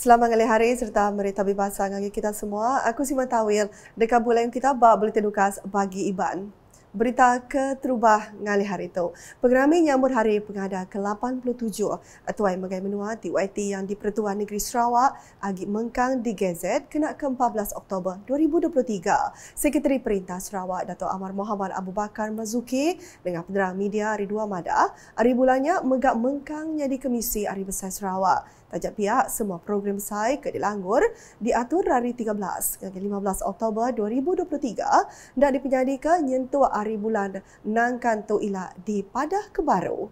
Selamat ngali hari serta berita bebasa ngagi kita semua. Aku Sima Tawil dekat bulan yang kita ba buletin ukas bagi Iban. Berita ke terubah ngali hari itu. Pengerami nyambut hari pengada ke-87 Tuai Megai Menua TYT yang di Pertuan Negeri Sarawak agi mengkang di Gazette kena ke-14 Oktober 2023. Sekretari Perintah Sarawak Dato' Amar Mohamad Abu Bakar Mazuki dengan penerang media Ridwa Mada hari bulannya megak mengkangnya di komisi hari besar Sarawak. Tajak pihak semua program SAI ke Dilanggur diatur dari 13 hingga 15 Oktober 2023 dan dipenyadi ke Nyentua Hari Bulan Nangkanto Ila di Padah Kebaru.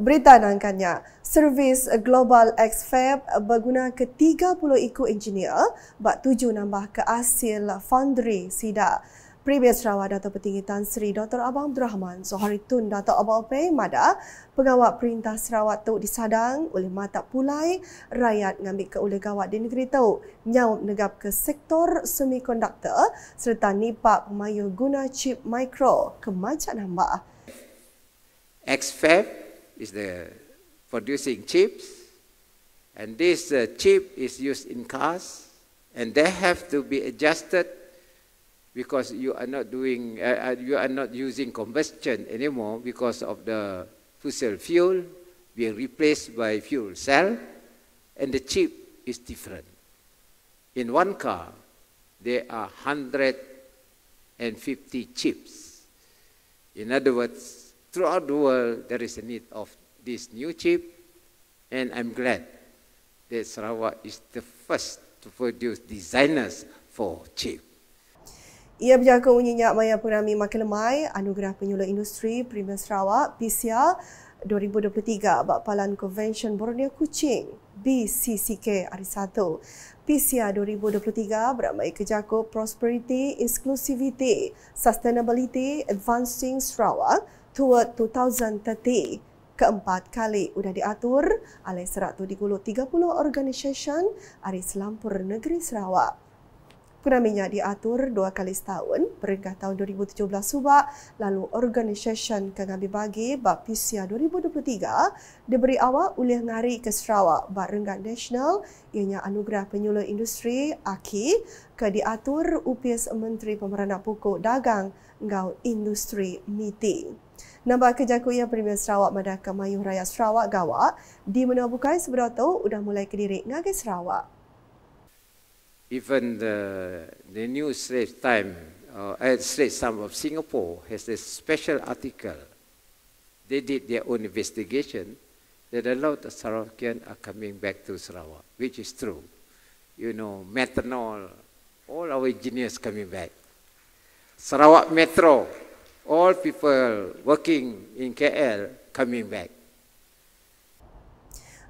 Berita nangkannya, servis Global X Fab berguna ke 30 ikut engineer buat tujuh nambah ke hasil foundry SIDA. Premier Sarawak Dato' Petinggi Tan Sri Dr. Abang Abdul Rahman Zohari Tun Dato' Abang Pei Mada Pengawal Perintah Sarawak Tok Disadang oleh Mata Pulai Rakyat ngambil ke oleh gawat di negeri Tok Nyawab negap ke sektor semikonduktor Serta nipak pemayu guna chip mikro Kemajak nambah XFAB is the producing chips and this uh, chip is used in cars and they have to be adjusted because you are not doing uh, uh, you are not using combustion anymore because of the fossil fuel being replaced by fuel cell and the chip is different in one car there are 150 chips in other words throughout the world there is a need of this new chip and i'm glad that sarawak is the first to produce designers for chip. Ia berjangka unyinya maya pengerami makin lemai anugerah penyuluh industri Premier Sarawak PCR 2023 Bakpalan Convention Borneo Kucing, BCCK hari satu. PCR 2023 beramai kejaku Prosperity Inclusivity, Sustainability Advancing Sarawak toward 2030. Keempat kali sudah diatur oleh 130 organisasi dari selampur negeri Sarawak. Kurang minyak diatur dua kali setahun, peringkat tahun 2017 subak, lalu organisasi kena dibagi bak PCR 2023 diberi awak oleh ngari ke Sarawak bak Renggan Nasional ianya anugerah penyuluh industri AKI ke diatur UPS Menteri Pemerintah Pokok Dagang Ngau Industri Meeting. Nampak kejaku yang Premier Sarawak Madaka Mayuh Raya Sarawak Gawak di mana bukai sebelah tu udah mulai kediri ngagi Sarawak even the, the new Straits Time, uh, eh, uh, Straits Time of Singapore has a special article. They did their own investigation that a lot of Sarawakian are coming back to Sarawak, which is true. You know, methanol, all our engineers coming back. Sarawak Metro, all people working in KL coming back.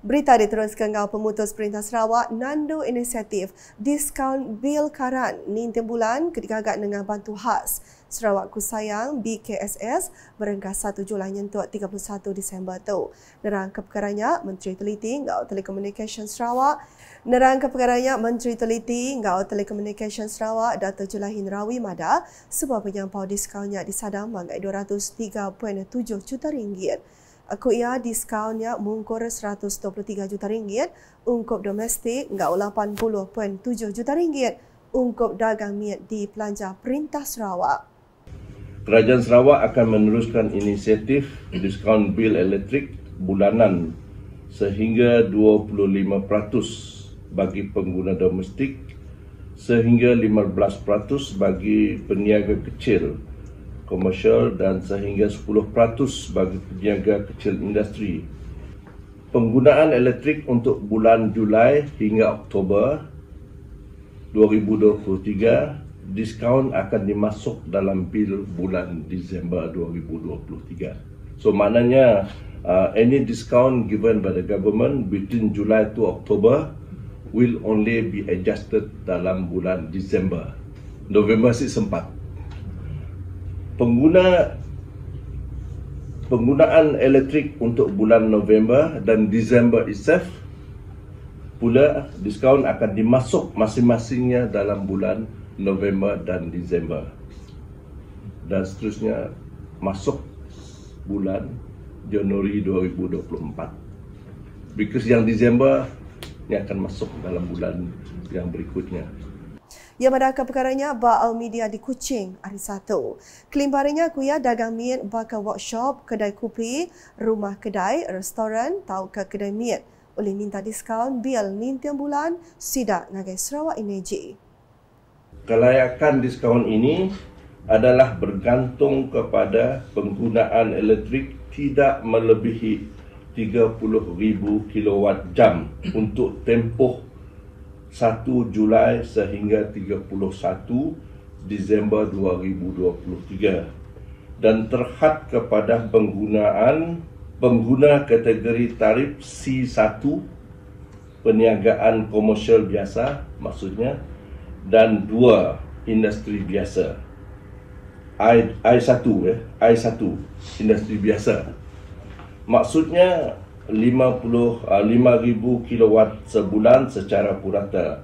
Berita diteruskan oleh pemutus Perintah Sarawak Nando Inisiatif Diskaun Bil Karan Nintim Bulan ketika agak dengan bantu khas Sarawak Kusayang BKSS berengkas satu Julai nyentuk 31 Disember tu. Nerang kepekarannya Menteri Teliti Ngau Telekomunikasi Sarawak Nerang kepekarannya Menteri Teliti Ngau Telekomunikasi Sarawak Dato' Julahin Rawi Mada sebuah penyampau diskaunnya disadang mangai 203.7 juta ringgit. Aku ia ya, diskaunnya mungkur 123 juta ringgit untuk domestik enggak 80.7 juta ringgit untuk dagang miat di pelanja perintah Sarawak. Kerajaan Sarawak akan meneruskan inisiatif diskaun bil elektrik bulanan sehingga 25% bagi pengguna domestik sehingga 15% bagi peniaga kecil komersial dan sehingga 10% bagi peniaga kecil industri. Penggunaan elektrik untuk bulan Julai hingga Oktober 2023, diskaun akan dimasuk dalam bil bulan Disember 2023. So maknanya uh, any discount given by the government between July to October will only be adjusted dalam bulan Disember. November sih sempat pengguna penggunaan elektrik untuk bulan November dan Disember itself pula diskaun akan dimasuk masing-masingnya dalam bulan November dan Disember dan seterusnya masuk bulan Januari 2024 because yang Disember ni akan masuk dalam bulan yang berikutnya yang mendakar perkaranya Ba media di Kuching hari satu. Klaim barangnya kuya dagang mien bakal workshop, kedai kopi, rumah kedai, restoran, tau ke kedai miet. Boleh minta diskaun bil nintiang bulan sidak ngagai Sarawak Energy. Kelayakan diskaun ini adalah bergantung kepada penggunaan elektrik tidak melebihi 30,000 kWh untuk tempoh 1 Julai sehingga 31 Disember 2023 dan terhad kepada penggunaan pengguna kategori tarif C1 peniagaan komersial biasa maksudnya dan 2 industri biasa I, I1 eh I1 industri biasa maksudnya 5,000 ah, kilowatt sebulan secara purata.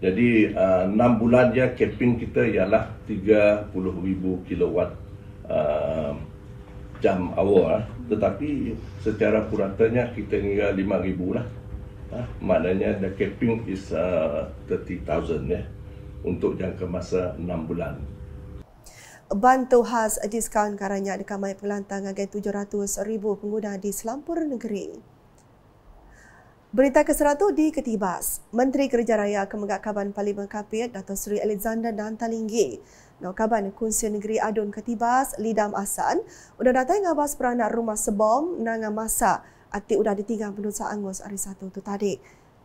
Jadi uh, ah, 6 bulannya capping kita ialah 30,000 kW uh, jam awal. Ah. Tetapi secara puratanya kita hingga 5,000 lah. Uh, maknanya the capping is uh, 30,000 ya. Yeah untuk jangka masa 6 bulan. Bantu khas diskaun karanya dekat Mai Pelantang agak 700,000 pengguna di selampur negeri. Berita ke-100 di Ketibas. Menteri Kerja Raya Kemegak Kaban Parlimen Kapit, Dato' Seri Alexander dan Talinggi. No, Kaban Kunsi Negeri Adun Ketibas, Lidam Asan. sudah datang ngabas peranak rumah sebom, nangan masa. Atik sudah ditinggal penutup seanggus hari satu tu tadi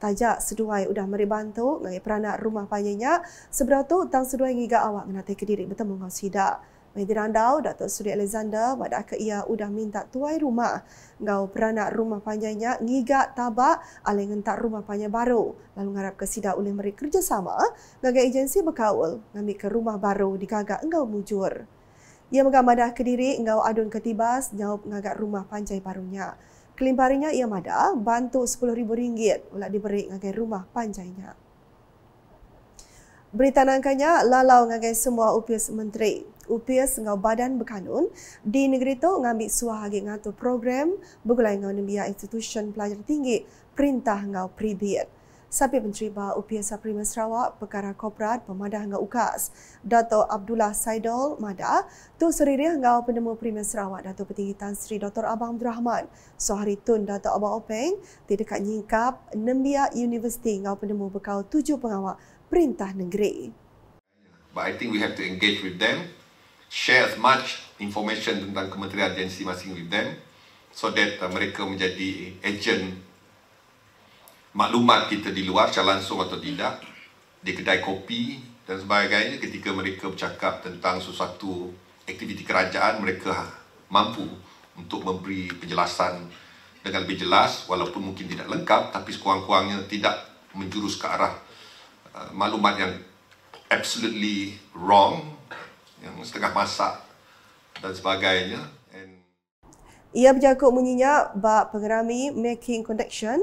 tajak seduai udah meri bantu ngai peranak rumah payenya seberatu utang seduai ngiga awak ngate ke diri bertemu ngau sida Mai dirandau Datuk Suri Alexander wadah ke ia udah minta tuai rumah ngau peranak rumah panjangnya ngiga tabak aleng entak rumah panjang baru lalu ngarap ke sida oleh meri kerjasama ngaga agensi bekaul ngami ke rumah baru digagak engau mujur ia menggambadah ke diri engau adun ketibas nyaup ngagak rumah panjai barunya Kelimparinya ia mada bantu RM10,000 ulah diberi dengan rumah panjainya. Berita nangkanya lalau dengan semua upis menteri. Upis dengan badan berkanun di negeri itu mengambil suah lagi mengatur program bergulai dengan nembiya institusi pelajar tinggi perintah dengan pribiat. Sabit Menteri Bah UPS Aprima Sarawak, Perkara Korporat, Pemadah Hingga UKAS, Dato' Abdullah Saidol, Mada, Tu Seririh Hingga Penemu Prima Sarawak, Dato' Petinggi Tan Sri Dr. Abang Abdul Rahman, Sohari Tun Dato' Abang Openg, Tidak Nyingkap, Nembia University Hingga Penemu Bekal Tujuh Pengawal Perintah Negeri. But I think we have to engage with them, share as much information tentang kementerian agensi masing-masing with them, so that uh, mereka menjadi agent maklumat kita di luar secara langsung atau tidak di kedai kopi dan sebagainya ketika mereka bercakap tentang sesuatu aktiviti kerajaan mereka mampu untuk memberi penjelasan dengan lebih jelas walaupun mungkin tidak lengkap tapi sekurang-kurangnya tidak menjurus ke arah uh, maklumat yang absolutely wrong yang setengah masak dan sebagainya Ia berjangkut menyinyak bahawa pengerami making connection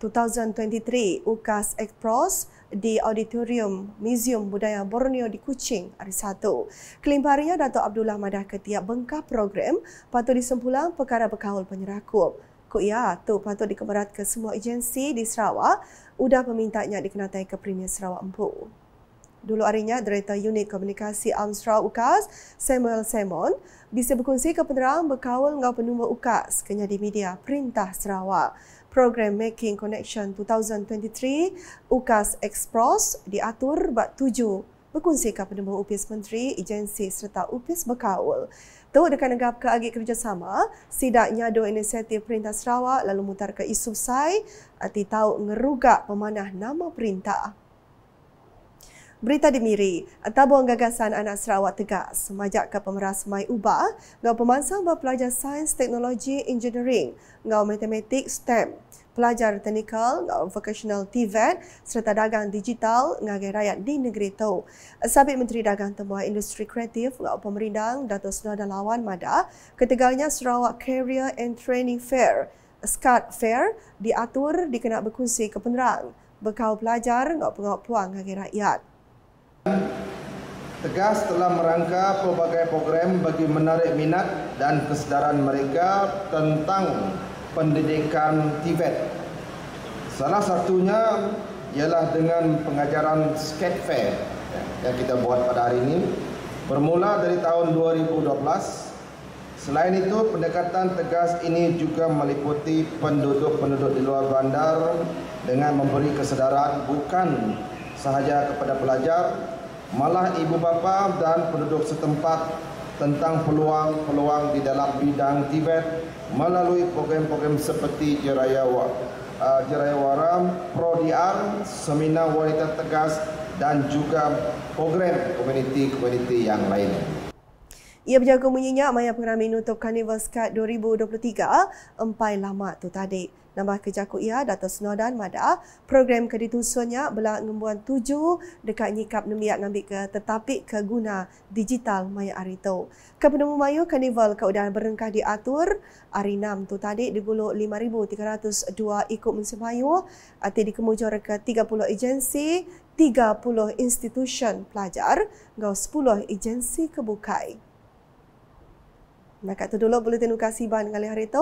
2023 UKAS Ekpros di Auditorium Museum Budaya Borneo di Kuching hari satu Kelima Datuk Abdullah Madah ketiak bengkah program patut disempulang perkara berkawal penyerakup. Ku ya, tu patut dikemerat ke semua agensi di Sarawak udah pemintanya dikenatai ke Premier Sarawak Empu. Dulu arinya Direktur Unit Komunikasi Amstra UKAS, Samuel Simon, bisa berkongsi ke penerang berkawal dengan penumbuh UKAS, kenya media Perintah Sarawak program making connection 2023 UKAS Expros diatur bak tuju berkongsi ke penemu UPIS Menteri, agensi serta UPIS Bekaul. Tahu dekat negap ke agi kerjasama, sidak nyado inisiatif perintah Sarawak lalu mutar ke isu sai, ati tahu ngerugak pemanah nama perintah. Berita Demiri, tabung gagasan anak Sarawak tegas semajak ke pemeras Mai Uba ngau pemansang pelajar sains, teknologi, engineering, ngau matematik, STEM, pelajar teknikal, ngau vocational TVET serta dagang digital ngagai rakyat di negeri itu. Sabit Menteri Dagang Temuan Industri Kreatif ngau pemerindang Dato' Sunar Dalawan Mada ketiganya Sarawak Career and Training Fair, SCART Fair diatur dikena berkunci ke penerang. Bekau pelajar ngau pengau puang ngagai rakyat. Tegas telah merangka pelbagai program bagi menarik minat dan kesedaran mereka tentang pendidikan Tibet. Salah satunya ialah dengan pengajaran Skate Fair yang kita buat pada hari ini. Bermula dari tahun 2012. Selain itu, pendekatan tegas ini juga meliputi penduduk-penduduk di luar bandar dengan memberi kesedaran bukan sahaja kepada pelajar malah ibu bapa dan penduduk setempat tentang peluang-peluang di dalam bidang Tibet melalui program-program seperti Jiraya uh, Jiraya Waram, Prodiar, Seminar Wanita Tegas dan juga program komuniti-komuniti yang lain. Ia berjaga menyinyak maya pengeram menutup Carnival Skat 2023 empai lama tu tadi. Nambah kerja aku ia ya, Dato' Senodan Mada Program kredit usulnya Belak ngembuan tujuh Dekat nyikap nemiak ngambil ke Tetapi ke guna digital maya arito Kepenemu mayu Karnival keudahan berengkah diatur Hari enam tu tadi Digulu 5,302 ikut musim mayu Ati dikemujur ke 30 agensi 30 institusi pelajar gaul 10 agensi kebukai Nah, kat tu dulu Buletin Ukasi Ban dengan Lihar itu,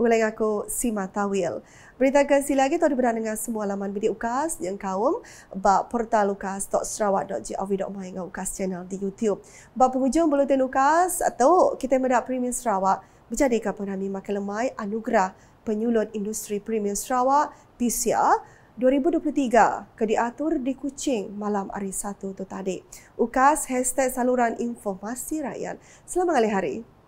boleh aku Sima Tawil. Berita kasi lagi, tu ada dengan semua laman media Ukas yang kaum bap portal ukas.sarawak.gov.my dengan Ukas channel di YouTube. Bak penghujung Buletin Ukas atau kita mendak Premium Sarawak, berjadi ke penami makan lemai anugerah penyulut industri Premium Sarawak PCR 2023 ke diatur di Kuching malam hari satu tu tadi. Ukas hashtag saluran informasi rakyat. Selamat hari.